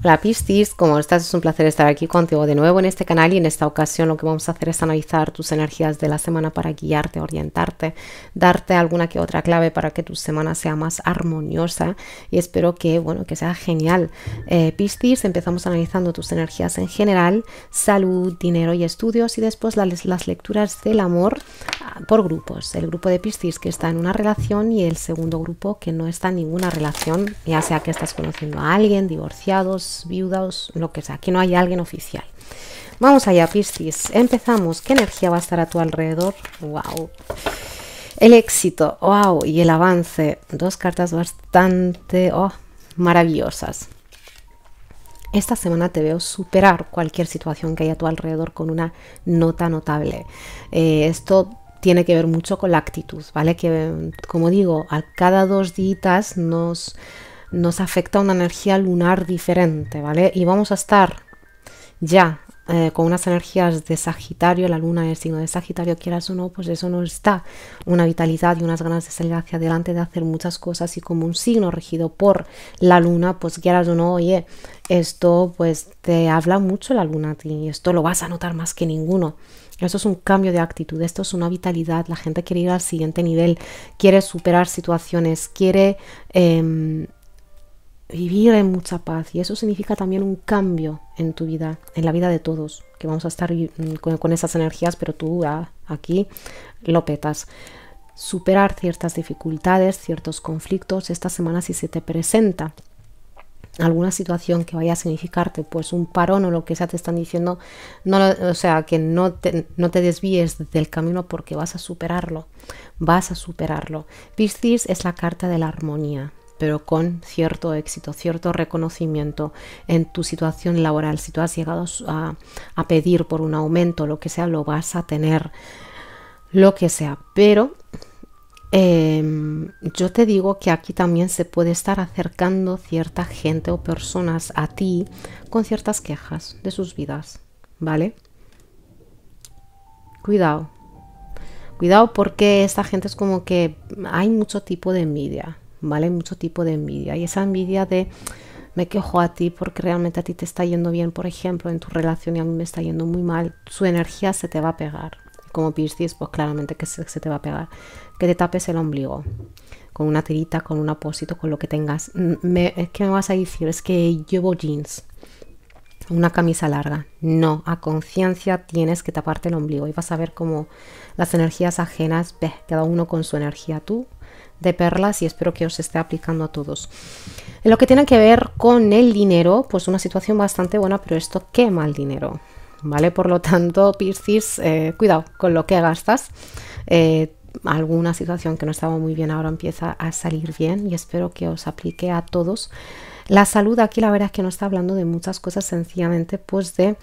Hola Piscis, como estás es un placer estar aquí contigo de nuevo en este canal y en esta ocasión lo que vamos a hacer es analizar tus energías de la semana para guiarte, orientarte, darte alguna que otra clave para que tu semana sea más armoniosa y espero que bueno que sea genial. Eh, Piscis, empezamos analizando tus energías en general, salud, dinero y estudios y después las, las lecturas del amor ah, por grupos. El grupo de Piscis que está en una relación y el segundo grupo que no está en ninguna relación, ya sea que estás conociendo a alguien, divorciados viudas, lo que sea, que no hay alguien oficial. Vamos allá, Piscis. Empezamos. ¿Qué energía va a estar a tu alrededor? ¡Wow! El éxito, wow, y el avance. Dos cartas bastante oh, maravillosas. Esta semana te veo superar cualquier situación que haya a tu alrededor con una nota notable. Eh, esto tiene que ver mucho con la actitud, ¿vale? Que, como digo, a cada dos días nos nos afecta una energía lunar diferente, ¿vale? Y vamos a estar ya eh, con unas energías de Sagitario, la luna es el signo de Sagitario, quieras o no, pues eso nos da una vitalidad y unas ganas de salir hacia adelante, de hacer muchas cosas y como un signo regido por la luna, pues quieras o no, oye, esto pues te habla mucho la luna Y esto lo vas a notar más que ninguno. Eso es un cambio de actitud, esto es una vitalidad, la gente quiere ir al siguiente nivel, quiere superar situaciones, quiere... Em, vivir en mucha paz y eso significa también un cambio en tu vida, en la vida de todos, que vamos a estar mm, con, esas energías, pero tú aquí lo petas. Superar ciertas dificultades, ciertos conflictos, esta semana si se te presenta alguna situación que vaya a significarte pues un parón o lo que sea te están diciendo, no, o sea, que no te, no te desvíes del camino porque vas a superarlo, vas a superarlo. Piscis es la carta de la armonía, pero con cierto éxito, cierto reconocimiento en tu situación laboral. Si tú has llegado a, pedir por un aumento, lo que sea, lo vas a tener, lo que sea. Pero em, yo te digo que aquí también se puede estar acercando cierta gente o personas a ti con ciertas quejas de sus vidas, ¿vale? Cuidado. Cuidado porque esta gente es como que hay mucho tipo de envidia ¿vale? mucho tipo de envidia y esa envidia de me quejo a ti porque realmente a ti te está yendo bien, por ejemplo, en tu relación y a mí me está yendo muy mal, su energía se te va a pegar. Como Piscis, pues claramente que se, te va a pegar. Que te tapes el ombligo con una tirita, con un apósito, con lo que tengas. Mm, es que me vas a decir, es que llevo jeans, una camisa larga. No, a conciencia tienes que taparte el ombligo y vas a ver como las energías ajenas, ve, cada uno con su energía. Tú de perlas y espero que os esté aplicando a todos. En lo que tiene que ver con el dinero, pues una situación bastante buena, pero esto quema el dinero, ¿vale? Por lo tanto, Piscis, eh, cuidado con lo que gastas. Eh, alguna situación que no estaba muy bien ahora empieza a salir bien y espero que os aplique a todos. La salud aquí la verdad es que no está hablando de muchas cosas, sencillamente pues de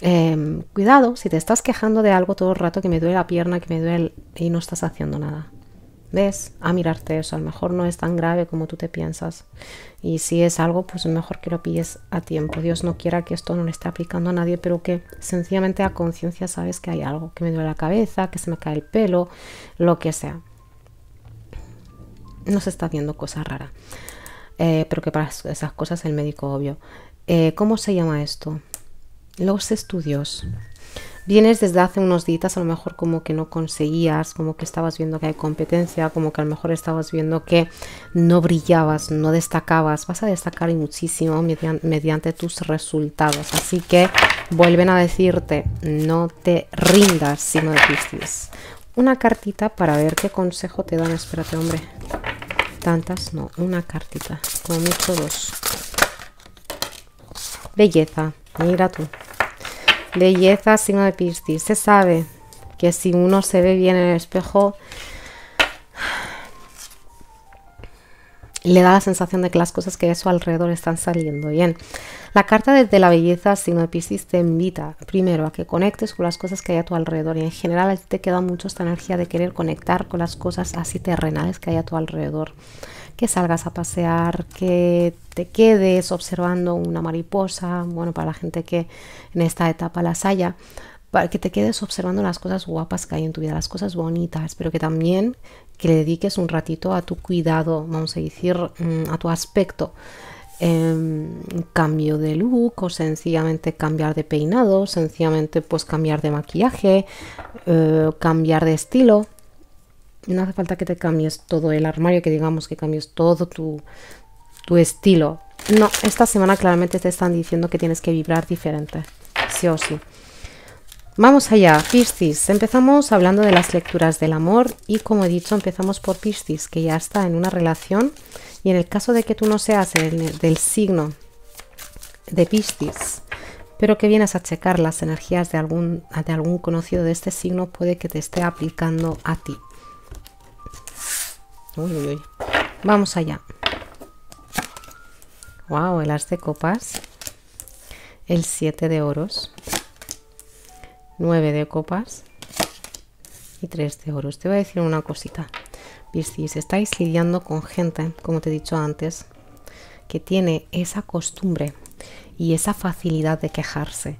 em, cuidado, si te estás quejando de algo todo el rato que me duele la pierna, que me duele y no estás haciendo nada ves a mirarte eso. A lo mejor no es tan grave como tú te piensas. Y si es algo, pues mejor que lo pilles a tiempo. Dios no quiera que esto no le esté aplicando a nadie, pero que sencillamente a conciencia sabes que hay algo, que me duele la cabeza, que se me cae el pelo, lo que sea. No se está haciendo cosa rara. Eh, pero que para esas cosas el médico obvio. Eh, ¿Cómo se llama esto? Los estudios vienes desde hace unos días a lo mejor como que no conseguías, como que estabas viendo que hay competencia, como que a lo mejor estabas viendo que no brillabas, no destacabas, vas a destacar y muchísimo mediante, tus resultados. Así que vuelven a decirte, no te rindas, sino de Piscis. Una cartita para ver qué consejo te dan, espérate hombre. Tantas, no, una cartita, como mucho dos. Belleza, mira tú, Belleza, signo de Piscis. Se sabe que si uno se ve bien en el espejo, le da la sensación de que las cosas que hay a su alrededor están saliendo bien. La carta desde la belleza, signo de Piscis, te invita primero a que conectes con las cosas que hay a tu alrededor y en general a ti te queda mucho esta energía de querer conectar con las cosas así terrenales que hay a tu alrededor que salgas a pasear, que te quedes observando una mariposa, bueno, para la gente que en esta etapa las haya, para que te quedes observando las cosas guapas que hay en tu vida, las cosas bonitas, pero que también que le dediques un ratito a tu cuidado, vamos a decir, mm, a tu aspecto. Em, cambio de look o sencillamente cambiar de peinado, sencillamente pues cambiar de maquillaje, eh, cambiar de estilo, no hace falta que te cambies todo el armario, que digamos que cambies todo tu, tu estilo. No, esta semana claramente te están diciendo que tienes que vibrar diferente, sí o sí. Vamos allá, Piscis. Empezamos hablando de las lecturas del amor y como he dicho, empezamos por Piscis, que ya está en una relación y en el caso de que tú no seas del signo de Piscis, pero que vienes a checar las energías de algún, de algún conocido de este signo, puede que te esté aplicando a ti. Vamos allá. Wow, el as de copas. El 7 de oros. 9 de copas. Y 3 de oros. Te voy a decir una cosita. Si estáis lidiando con gente, como te he dicho antes, que tiene esa costumbre y esa facilidad de quejarse.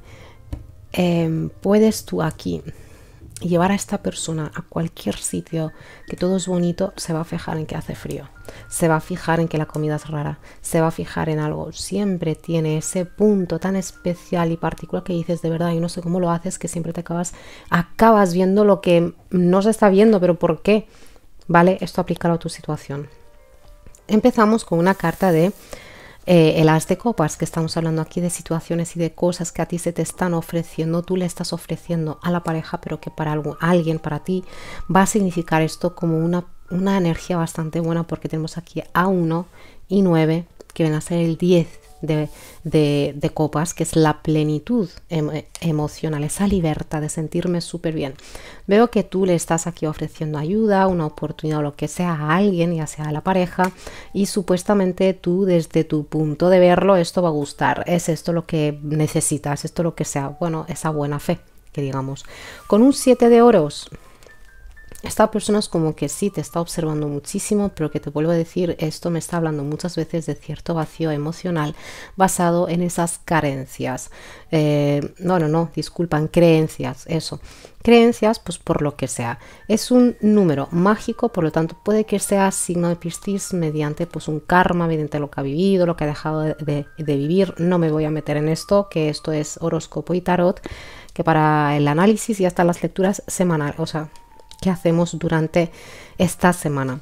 Em, puedes tú aquí llevar a esta persona a cualquier sitio que todo es bonito, se va a fijar en que hace frío, se va a fijar en que la comida es rara, se va a fijar en algo. Siempre tiene ese punto tan especial y particular que dices de verdad, y no sé cómo lo haces, que siempre te acabas, acabas viendo lo que no se está viendo, pero ¿por qué? Vale, esto aplica a tu situación. Empezamos con una carta de eh, el as de copas, que estamos hablando aquí de situaciones y de cosas que a ti se te están ofreciendo, tú le estás ofreciendo a la pareja, pero que para alguien, para ti, va a significar esto como una, energía bastante buena, porque tenemos aquí a 1 y 9, que van a ser el 10 de, copas, que es la plenitud em, eh, emocional, esa libertad de sentirme súper bien. Veo que tú le estás aquí ofreciendo ayuda, una oportunidad o lo que sea a alguien, ya sea a la pareja, y supuestamente tú desde tu punto de verlo, esto va a gustar, es esto lo que necesitas, esto lo que sea, bueno, esa buena fe que digamos. Con un 7 de oros, esta persona es como que sí, te está observando muchísimo, pero que te vuelvo a decir, esto me está hablando muchas veces de cierto vacío emocional basado en esas carencias. Eh, no, no, no, disculpan, creencias, eso. Creencias, pues por lo que sea. Es un número mágico, por lo tanto puede que sea signo de Piscis mediante pues un karma, mediante lo que ha vivido, lo que ha dejado de, vivir. No me voy a meter en esto, que esto es horóscopo y tarot, que para el análisis y hasta las lecturas semanales, o sea, que hacemos durante esta semana.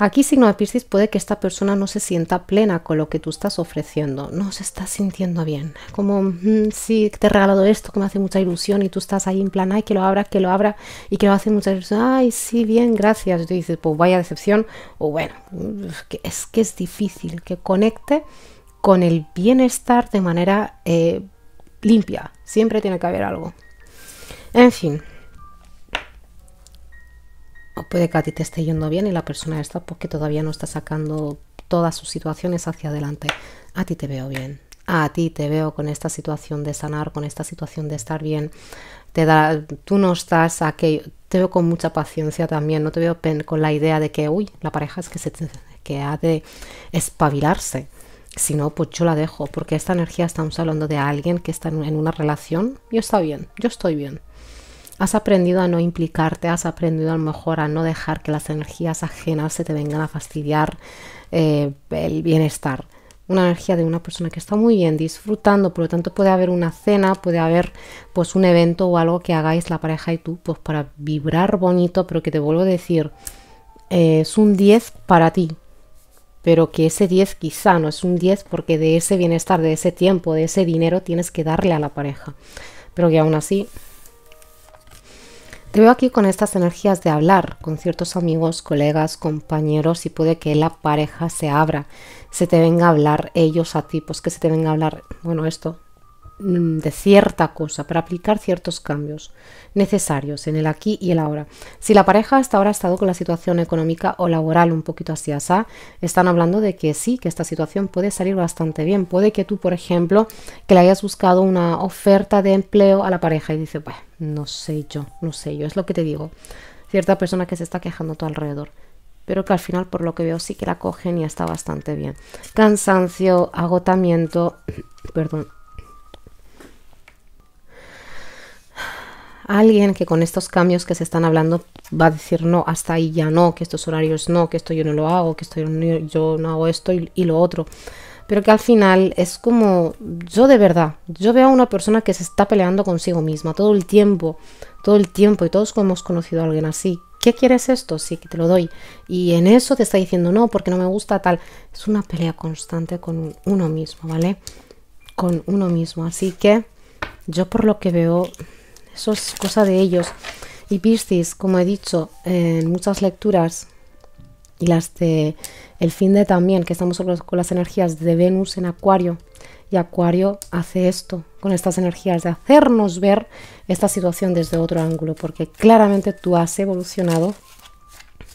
Aquí, signo de Piscis, puede que esta persona no se sienta plena con lo que tú estás ofreciendo, no se está sintiendo bien. Como, mm, sí, te he regalado esto que me hace mucha ilusión y tú estás ahí en plan, ay, que lo abra, que lo abra y que lo hace mucha ilusión, ay, sí, bien, gracias. Y tú dices, pues vaya decepción, o bueno, es que es difícil que conecte con el bienestar de manera eh, limpia, siempre tiene que haber algo. En fin puede que a ti te esté yendo bien y la persona está porque pues, todavía no está sacando todas sus situaciones hacia adelante. A ti te veo bien. A ti te veo con esta situación de sanar, con esta situación de estar bien. Te da, tú no estás aquello. Te veo con mucha paciencia también. No te veo con la idea de que, uy, la pareja es que, se, que ha de espabilarse. Si no, pues yo la dejo, porque esta energía estamos hablando de alguien que está en una relación. Yo está bien, yo estoy bien, Has aprendido a no implicarte, has aprendido a lo mejor a no dejar que las energías ajenas se te vengan a fastidiar eh, el bienestar. Una energía de una persona que está muy bien disfrutando, por lo tanto puede haber una cena, puede haber pues un evento o algo que hagáis la pareja y tú pues para vibrar bonito, pero que te vuelvo a decir, eh, es un 10 para ti, pero que ese 10 quizá no es un 10 porque de ese bienestar, de ese tiempo, de ese dinero tienes que darle a la pareja, pero que aún así te veo aquí con estas energías de hablar con ciertos amigos, colegas, compañeros y puede que la pareja se abra, se te venga a hablar ellos a ti, pues que se te venga a hablar, bueno, esto, Mm, de cierta cosa, para aplicar ciertos cambios necesarios en el aquí y el ahora. Si la pareja hasta ahora ha estado con la situación económica o laboral un poquito así están hablando de que sí, que esta situación puede salir bastante bien. Puede que tú, por ejemplo, que le hayas buscado una oferta de empleo a la pareja y dice pues, no sé yo, no sé yo, es lo que te digo. Cierta persona que se está quejando a tu alrededor pero que al final por lo que veo sí que la cogen y está bastante bien. Cansancio, agotamiento, perdón, alguien que con estos cambios que se están hablando va a decir no, hasta ahí ya no, que estos horarios no, que esto yo no lo hago, que esto yo no, hago esto y, y lo otro pero que al final es como yo de verdad, yo veo a una persona que se está peleando consigo misma todo el tiempo, todo el tiempo y todos hemos conocido a alguien así. ¿Qué quieres esto? Sí, que te lo doy. Y en eso te está diciendo no, porque no me gusta tal. Es una pelea constante con uno mismo, ¿vale? Con uno mismo. Así que yo por lo que veo eso es cosa de ellos. Y Piscis, como he dicho en muchas lecturas y las de el fin de también, que estamos con las energías de Venus en Acuario, y Acuario hace esto con estas energías, de hacernos ver esta situación desde otro ángulo, porque claramente tú has evolucionado,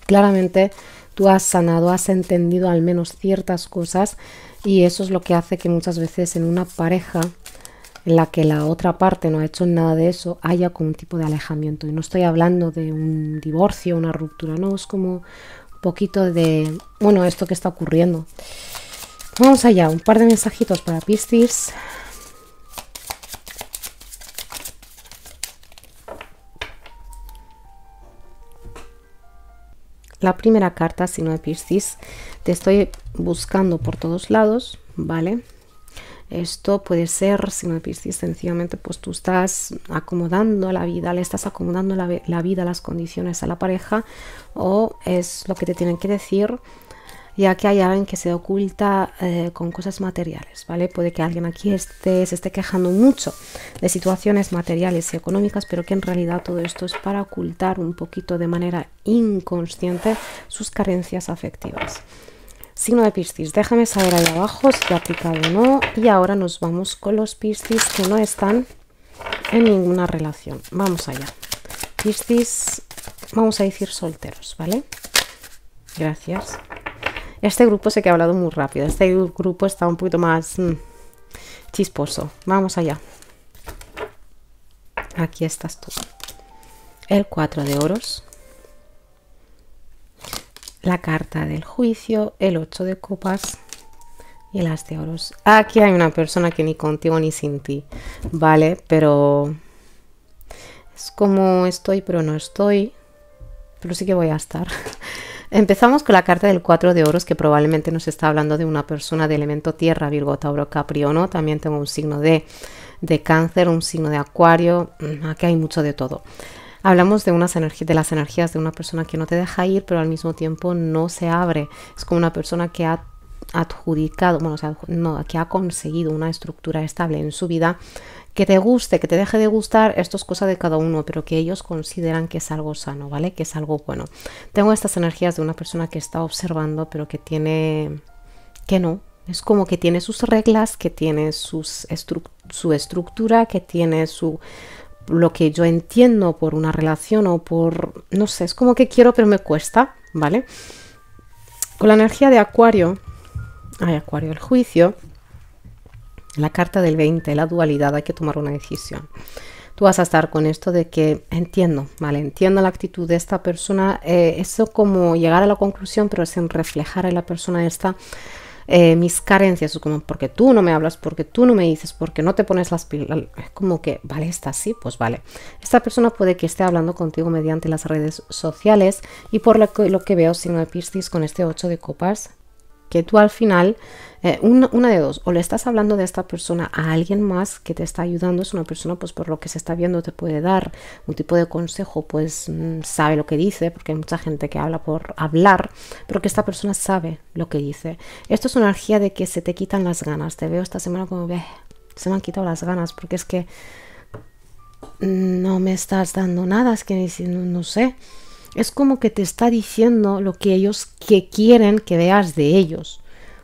claramente tú has sanado, has entendido al menos ciertas cosas y eso es lo que hace que muchas veces en una pareja en la que la otra parte no ha hecho nada de eso, haya como un tipo de alejamiento. Y no estoy hablando de un divorcio, una ruptura, no, es como un poquito de, bueno, esto que está ocurriendo. Vamos allá, un par de mensajitos para Piscis. La primera carta, si no de Piscis, te estoy buscando por todos lados, ¿vale? Esto puede ser, si no Piscis, sencillamente pues tú estás acomodando la vida, le estás acomodando la, vida, las condiciones a la pareja o es lo que te tienen que decir ya que hay alguien que se oculta eh, con cosas materiales, ¿vale? Puede que alguien aquí esté, se esté quejando mucho de situaciones materiales y económicas, pero que en realidad todo esto es para ocultar un poquito de manera inconsciente sus carencias afectivas. Signo de Piscis, déjame saber ahí abajo si ha aplicado o no. Y ahora nos vamos con los Piscis que no están en ninguna relación. Vamos allá. Piscis, vamos a decir solteros, ¿vale? Gracias. Este grupo sé que ha hablado muy rápido. Este grupo está un poquito más mm, chisposo. Vamos allá. Aquí estás tú. El 4 de oros la carta del juicio, el 8 de copas y el as de oros. Aquí hay una persona que ni contigo ni sin ti, ¿vale? Pero es como estoy pero no estoy, pero sí que voy a estar. Empezamos con la carta del 4 de oros que probablemente nos está hablando de una persona de elemento tierra, Virgo, Tauro, no También tengo un signo de, de cáncer, un signo de acuario. Mm, aquí hay mucho de todo. Hablamos de, unas de las energías de una persona que no te deja ir, pero al mismo tiempo no se abre. Es como una persona que ha adjudicado, bueno, que ha conseguido una estructura estable en su vida, que te guste, que te deje de gustar, esto es cosa de cada uno, pero que ellos consideran que es algo sano, ¿vale? Que es algo bueno. Tengo estas energías de una persona que está observando, pero que tiene, que no. Es como que tiene sus reglas, que tiene sus su estructura, que tiene su, lo que yo entiendo por una relación o por, no sé, es como que quiero pero me cuesta, ¿vale? Con la energía de Acuario, hay Acuario el juicio, la carta del 20, la dualidad, hay que tomar una decisión. Tú vas a estar con esto de que entiendo, ¿vale? Entiendo la actitud de esta persona, eh, eso como llegar a la conclusión, pero sin reflejar en la persona esta eh, mis carencias, como porque tú no me hablas, porque tú no me dices, porque no te pones las pilas, es como que, vale, está así, pues vale. Esta persona puede que esté hablando contigo mediante las redes sociales y por lo que, veo si veo, signo de Piscis con este 8 de copas, que tú al final, eh, una, de dos, o le estás hablando de esta persona a alguien más que te está ayudando, es una persona pues por lo que se está viendo te puede dar un tipo de consejo, pues mm, sabe lo que dice, porque hay mucha gente que habla por hablar, pero que esta persona sabe lo que dice. Esto es una energía de que se te quitan las ganas, te veo esta semana como, ve, se me han quitado las ganas, porque es que mm, no me estás dando nada, es que no sé es como que te está diciendo lo que ellos que quieren que veas de ellos,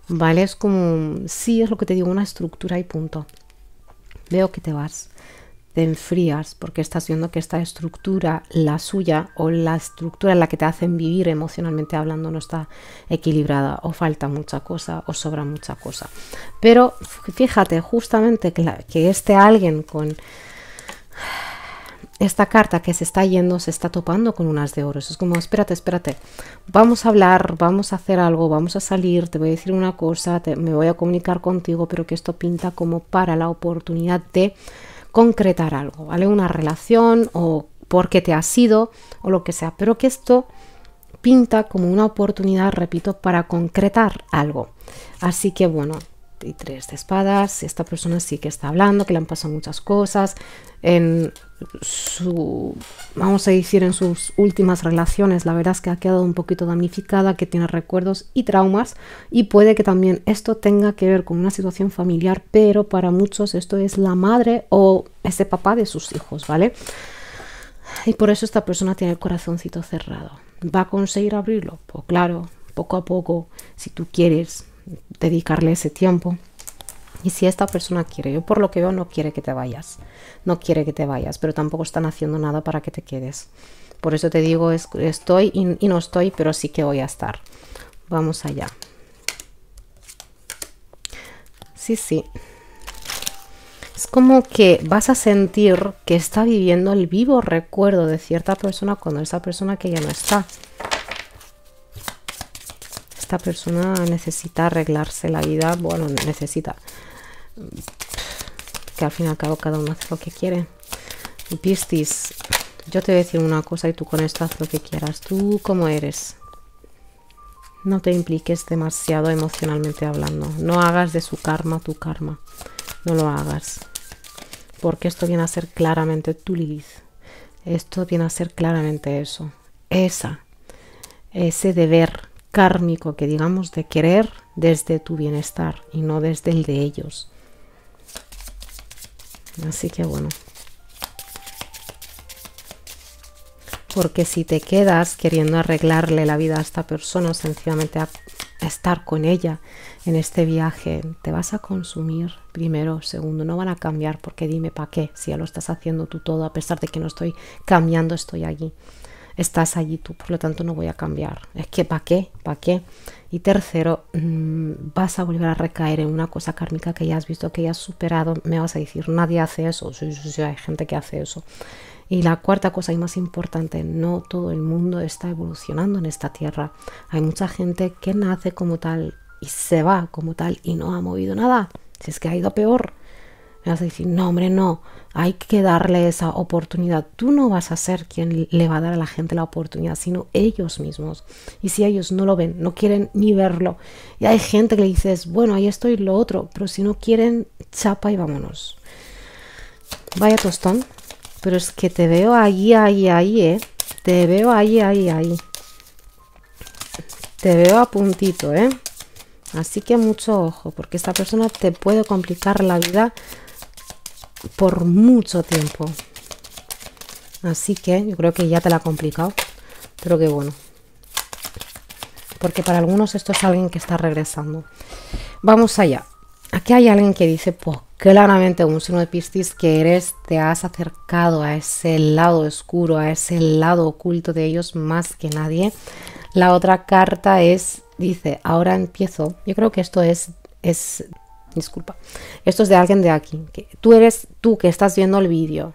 ¿vale? Es como, sí, es lo que te digo, una estructura y punto. Veo que te vas, te enfrías porque estás viendo que esta estructura, la suya o la estructura en la que te hacen vivir emocionalmente hablando no está equilibrada o falta mucha cosa o sobra mucha cosa. Pero fíjate justamente que, que este alguien con esta carta que se está yendo se está topando con unas de oro. es como, espérate, espérate, vamos a hablar, vamos a hacer algo, vamos a salir, te voy a decir una cosa, me voy a comunicar contigo, pero que esto pinta como para la oportunidad de concretar algo, ¿vale? Una relación o porque te ha sido o lo que sea, pero que esto pinta como una oportunidad, repito, para concretar algo. Así que bueno, y tres de espadas. Esta persona sí que está hablando, que le han pasado muchas cosas. En su, vamos a decir, en sus últimas relaciones, la verdad es que ha quedado un poquito damnificada, que tiene recuerdos y traumas. Y puede que también esto tenga que ver con una situación familiar, pero para muchos esto es la madre o ese papá de sus hijos, ¿vale? Y por eso esta persona tiene el corazoncito cerrado. ¿Va a conseguir abrirlo? Pues claro, poco a poco, si tú quieres, dedicarle ese tiempo. Y si esta persona quiere, yo por lo que veo no quiere que te vayas, no quiere que te vayas, pero tampoco están haciendo nada para que te quedes. Por eso te digo, es, estoy y, no estoy, pero sí que voy a estar. Vamos allá. Sí, sí. Es como que vas a sentir que está viviendo el vivo recuerdo de cierta persona cuando esa persona que ya no está esta persona necesita arreglarse la vida, bueno, necesita que al fin y al cabo cada uno hace lo que quiere. Pistis, yo te voy a decir una cosa y tú con esto haz lo que quieras. Tú como eres. No te impliques demasiado emocionalmente hablando. No hagas de su karma tu karma. No lo hagas. Porque esto viene a ser claramente tu Lilith. Esto viene a ser claramente eso. Esa. Ese deber kármico, que digamos, de querer desde tu bienestar y no desde el de ellos. Así que bueno. Porque si te quedas queriendo arreglarle la vida a esta persona, sencillamente a, estar con ella en este viaje, te vas a consumir primero, segundo, no van a cambiar porque dime para qué, si ya lo estás haciendo tú todo, a pesar de que no estoy cambiando, estoy allí estás allí tú, por lo tanto no voy a cambiar. Es que, ¿para qué? ¿Para qué? Y tercero, mm, vas a volver a recaer en una cosa kármica que ya has visto, que ya has superado. Me vas a decir, nadie hace eso. Sí, sí, sí, hay gente que hace eso. Y la cuarta cosa y más importante, no todo el mundo está evolucionando en esta tierra. Hay mucha gente que nace como tal y se va como tal y no ha movido nada. Si es que ha ido peor vas a decir, no, hombre, no, hay que darle esa oportunidad. Tú no vas a ser quien le va a dar a la gente la oportunidad, sino ellos mismos. Y si ellos no lo ven, no quieren ni verlo. Y hay gente que le dices, bueno, ahí estoy lo otro, pero si no quieren, chapa y vámonos. Vaya tostón, pero es que te veo ahí, ahí, ahí, ¿eh? Te veo ahí, ahí, ahí. Te veo a puntito, ¿eh? Así que mucho ojo, porque esta persona te puede complicar la vida por mucho tiempo. Así que yo creo que ya te la ha complicado. Pero que bueno. Porque para algunos esto es alguien que está regresando. Vamos allá. Aquí hay alguien que dice, pues claramente un signo de Piscis que eres, te has acercado a ese lado oscuro, a ese lado oculto de ellos más que nadie. La otra carta es, dice, ahora empiezo. Yo creo que esto es, es disculpa, esto es de alguien de aquí, que tú eres tú que estás viendo el vídeo.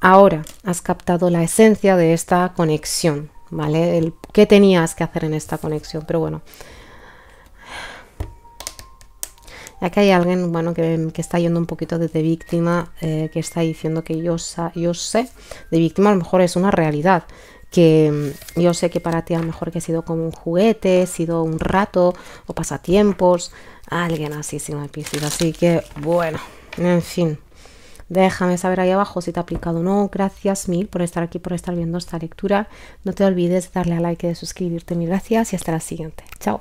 Ahora has captado la esencia de esta conexión, ¿vale? El, ¿Qué tenías que hacer en esta conexión? Pero bueno, ya que hay alguien, bueno, que, está yendo un poquito desde víctima, eh, que está diciendo que yo, yo sé, de víctima a lo mejor es una realidad, que mm, yo sé que para ti a lo mejor que ha sido como un juguete, ha sido un rato o pasatiempos, alguien así sin ha piscina. Así que bueno, en fin. Déjame saber ahí abajo si te ha aplicado o no. Gracias mil por estar aquí, por estar viendo esta lectura. No te olvides de darle a like y de suscribirte. Mil gracias y hasta la siguiente. Chao.